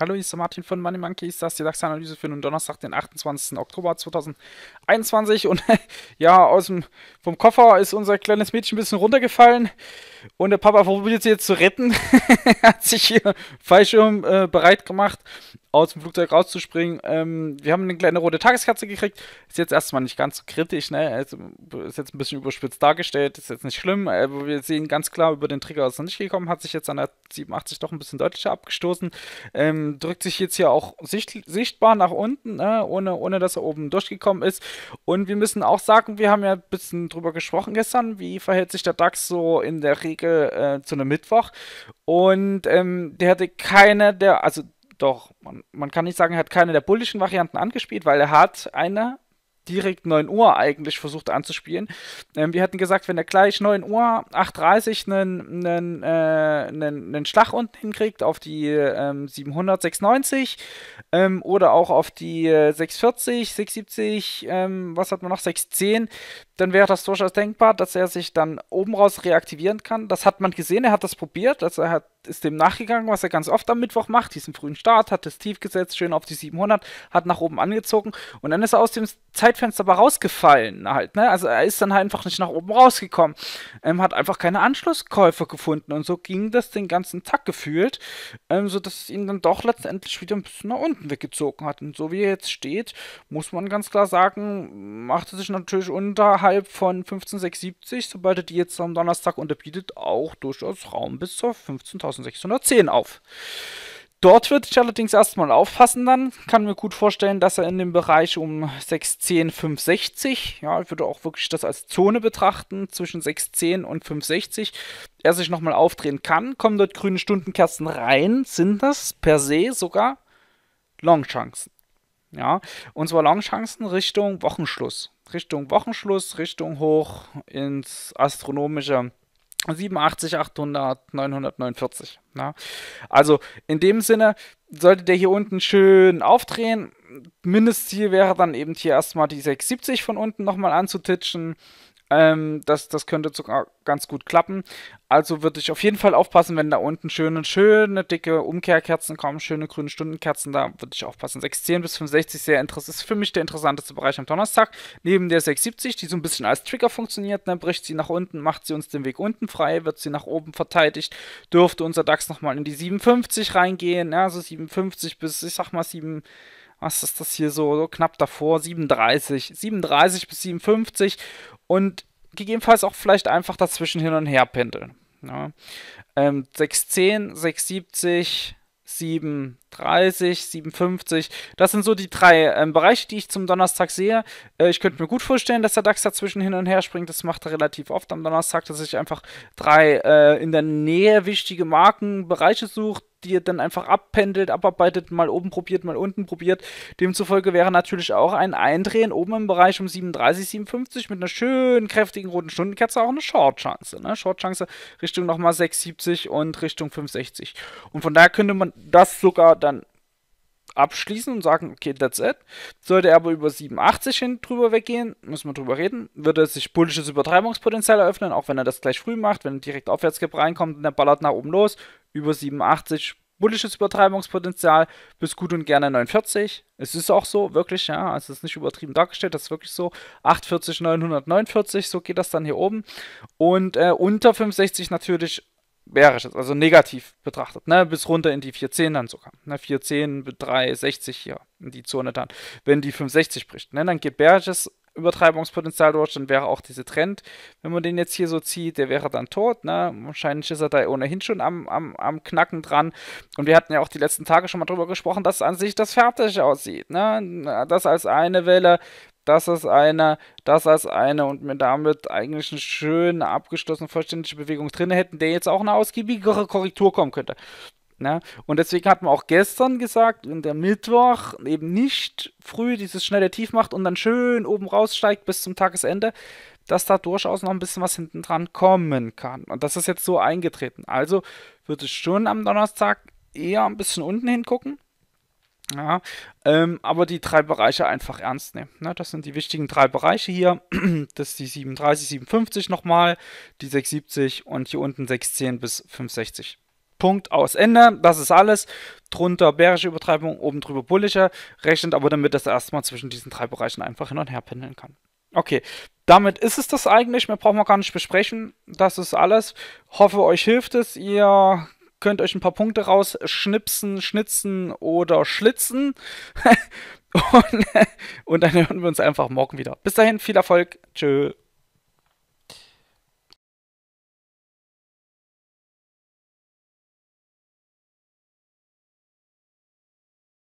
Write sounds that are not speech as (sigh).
Hallo, hier ist der Martin von Money Monkeys. Das ist die DAX-Analyse für den Donnerstag, den 28. Oktober 2021. Und (laughs) ja, aus dem vom Koffer ist unser kleines Mädchen ein bisschen runtergefallen. Und der Papa probiert sie jetzt zu retten. (laughs) Hat sich hier Fallschirm äh, bereit gemacht aus dem Flugzeug rauszuspringen. Ähm, wir haben eine kleine rote Tageskerze gekriegt. Ist jetzt erstmal nicht ganz so kritisch, ne? ist jetzt ein bisschen überspitzt dargestellt, ist jetzt nicht schlimm. Aber äh, wir sehen ganz klar, über den Trigger ist noch nicht gekommen, hat sich jetzt an der 87 doch ein bisschen deutlicher abgestoßen. Ähm, drückt sich jetzt hier auch sicht, sichtbar nach unten, ne? ohne, ohne dass er oben durchgekommen ist. Und wir müssen auch sagen, wir haben ja ein bisschen drüber gesprochen gestern, wie verhält sich der DAX so in der Regel äh, zu einem Mittwoch. Und ähm, der hatte keine der, also doch, man, man, kann nicht sagen, er hat keine der bullischen Varianten angespielt, weil er hat eine direkt 9 Uhr eigentlich versucht anzuspielen. Ähm, wir hatten gesagt, wenn er gleich 9 Uhr 8.30 einen, einen, äh, einen, einen Schlag unten hinkriegt auf die ähm, 700, 690 ähm, oder auch auf die 640, äh, 670, ähm, was hat man noch, 610, dann wäre das durchaus denkbar, dass er sich dann oben raus reaktivieren kann. Das hat man gesehen, er hat das probiert, also er hat, ist dem nachgegangen, was er ganz oft am Mittwoch macht, diesen frühen Start, hat das tief gesetzt, schön auf die 700, hat nach oben angezogen und dann ist er aus dem Zeitfenster aber rausgefallen halt, ne? also er ist dann halt einfach nicht nach oben rausgekommen, ähm, hat einfach keine Anschlusskäufer gefunden und so ging das den ganzen Tag gefühlt, ähm, sodass es ihn dann doch letztendlich wieder ein bisschen nach unten weggezogen hat und so wie er jetzt steht, muss man ganz klar sagen, macht er sich natürlich unter innerhalb von 15,670, sobald er die jetzt am Donnerstag unterbietet, auch durchaus Raum bis zur 15.610 auf. Dort würde ich allerdings erstmal aufpassen dann. Kann mir gut vorstellen, dass er in dem Bereich um 610, 560, ja, ich würde auch wirklich das als Zone betrachten, zwischen 610 und 560, er sich nochmal aufdrehen kann. Kommen dort grüne Stundenkerzen rein, sind das per se sogar Longchancen. Ja, und zwar Longchancen Richtung Wochenschluss. Richtung Wochenschluss, Richtung hoch ins astronomische 87, 800, 949. Ne? Also in dem Sinne sollte der hier unten schön aufdrehen. Mindestziel wäre dann eben hier erstmal die 670 von unten nochmal anzutitschen. Ähm, das, das könnte sogar ganz gut klappen. Also würde ich auf jeden Fall aufpassen, wenn da unten schöne, schöne dicke Umkehrkerzen kommen, schöne grüne Stundenkerzen, da würde ich aufpassen. 610 bis 65 sehr interessant, ist für mich der interessanteste Bereich am Donnerstag. Neben der 670, die so ein bisschen als Trigger funktioniert, dann ne, bricht sie nach unten, macht sie uns den Weg unten frei, wird sie nach oben verteidigt, dürfte unser DAX nochmal in die 750 reingehen, ne, also 750 bis, ich sag mal, 7 was ist das hier so, so knapp davor, 37, 37 bis 57 und gegebenenfalls auch vielleicht einfach dazwischen hin und her pendeln. Ja. Ne? Ähm, 610, 670, 7, 30, 57. Das sind so die drei ähm, Bereiche, die ich zum Donnerstag sehe. Äh, ich könnte mir gut vorstellen, dass der DAX dazwischen hin und her springt. Das macht er relativ oft am Donnerstag, dass sich einfach drei äh, in der Nähe wichtige Markenbereiche sucht, die er dann einfach abpendelt, abarbeitet, mal oben probiert, mal unten probiert. Demzufolge wäre natürlich auch ein Eindrehen oben im Bereich um 37, 57 mit einer schönen, kräftigen roten Stundenkerze auch eine Short-Chance. Ne? Short-Chance Richtung nochmal 670 und Richtung 560. Und von daher könnte man das sogar dann abschließen und sagen, okay, that's it. Sollte er aber über 87 hin drüber weggehen, müssen wir drüber reden, würde sich bullisches Übertreibungspotenzial eröffnen, auch wenn er das gleich früh macht, wenn er direkt Aufwärtskipp reinkommt und der ballert nach oben los, über 87 bullisches Übertreibungspotenzial bis gut und gerne 49. Es ist auch so, wirklich, ja, also es ist nicht übertrieben dargestellt, das ist wirklich so. 840, 949, so geht das dann hier oben. Und äh, unter 65 natürlich bärisches, also negativ betrachtet, ne, bis runter in die 410 dann sogar. Ne, 410, 360 hier in die Zone dann. Wenn die 560 bricht, ne, dann geht bärisches Übertreibungspotenzial durch, dann wäre auch dieser Trend, wenn man den jetzt hier so zieht, der wäre dann tot. Ne? Wahrscheinlich ist er da ohnehin schon am, am, am Knacken dran. Und wir hatten ja auch die letzten Tage schon mal drüber gesprochen, dass an sich das fertig aussieht. Ne? Das als eine Welle das ist eine, das als eine und mit damit eigentlich eine schöne, abgeschlossene, vollständige Bewegung drin hätten, der jetzt auch eine ausgiebigere Korrektur kommen könnte. Ne? Und deswegen hat man auch gestern gesagt, wenn der Mittwoch eben nicht früh dieses schnelle Tief macht und dann schön oben raussteigt bis zum Tagesende, dass da durchaus noch ein bisschen was hinten dran kommen kann. Und das ist jetzt so eingetreten. Also würde ich schon am Donnerstag eher ein bisschen unten hingucken. Ja, ähm, aber die drei Bereiche einfach ernst nehmen. Ne? Das sind die wichtigen drei Bereiche hier. (clears throat) Das ist die 37, 57 nochmal, die 670 und hier unten 610 bis 560. Punkt aus Ende. Das ist alles. Drunter bärische Übertreibung, oben drüber bullische. Rechnet aber damit, dass er erstmal zwischen diesen drei Bereichen einfach hin und her pendeln kann. Okay, damit ist es das eigentlich. Mehr brauchen wir gar nicht besprechen. Das ist alles. Hoffe, euch hilft es. Ihr könnt euch ein paar Punkte rausschnipsen, schnitzen oder schlitzen. (laughs) und, und dann hören wir uns einfach morgen wieder. Bis dahin, viel Erfolg. Tschö.